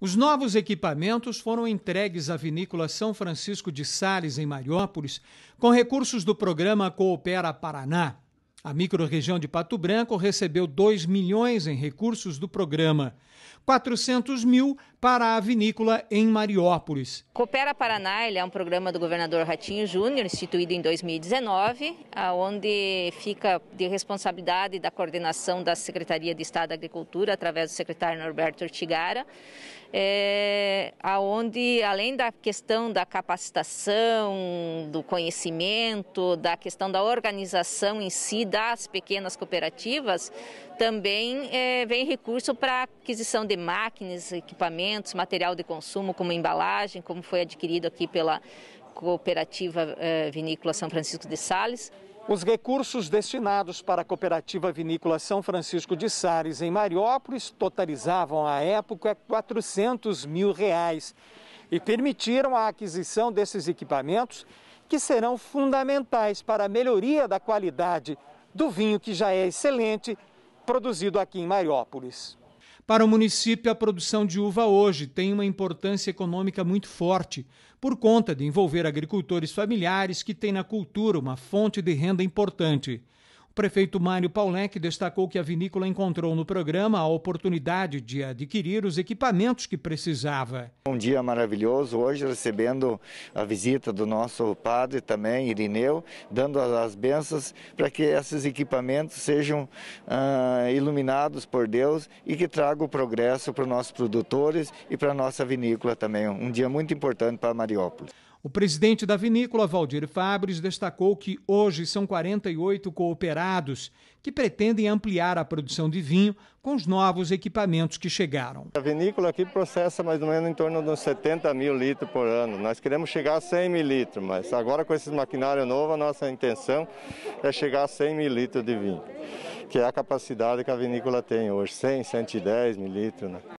Os novos equipamentos foram entregues à vinícola São Francisco de Sales, em Mariópolis, com recursos do programa Coopera Paraná. A microrregião de Pato Branco recebeu 2 milhões em recursos do programa. 400 mil para a vinícola em Mariópolis. Coopera Paraná é um programa do governador Ratinho Júnior, instituído em 2019, onde fica de responsabilidade da coordenação da Secretaria de Estado da Agricultura, através do secretário Norberto Ortigara, é, aonde além da questão da capacitação, do conhecimento, da questão da organização em si, da das pequenas cooperativas, também é, vem recurso para aquisição de máquinas, equipamentos, material de consumo, como embalagem, como foi adquirido aqui pela Cooperativa é, Vinícola São Francisco de Sales. Os recursos destinados para a Cooperativa Vinícola São Francisco de Sales em Mariópolis totalizavam à época 400 mil reais e permitiram a aquisição desses equipamentos que serão fundamentais para a melhoria da qualidade do vinho que já é excelente, produzido aqui em Mariópolis. Para o município, a produção de uva hoje tem uma importância econômica muito forte, por conta de envolver agricultores familiares que têm na cultura uma fonte de renda importante prefeito Mário Paulec destacou que a vinícola encontrou no programa a oportunidade de adquirir os equipamentos que precisava. Um dia maravilhoso hoje, recebendo a visita do nosso padre também, Irineu, dando as bênçãos para que esses equipamentos sejam ah, iluminados por Deus e que traga o progresso para os nossos produtores e para a nossa vinícola também. Um dia muito importante para Mariópolis. O presidente da vinícola, Valdir Fabres, destacou que hoje são 48 cooperados que pretendem ampliar a produção de vinho com os novos equipamentos que chegaram. A vinícola aqui processa mais ou menos em torno de uns 70 mil litros por ano. Nós queremos chegar a 100 mil litros, mas agora com esse maquinário novo, a nossa intenção é chegar a 100 mil litros de vinho, que é a capacidade que a vinícola tem hoje, 100, 110 mil litros. Né?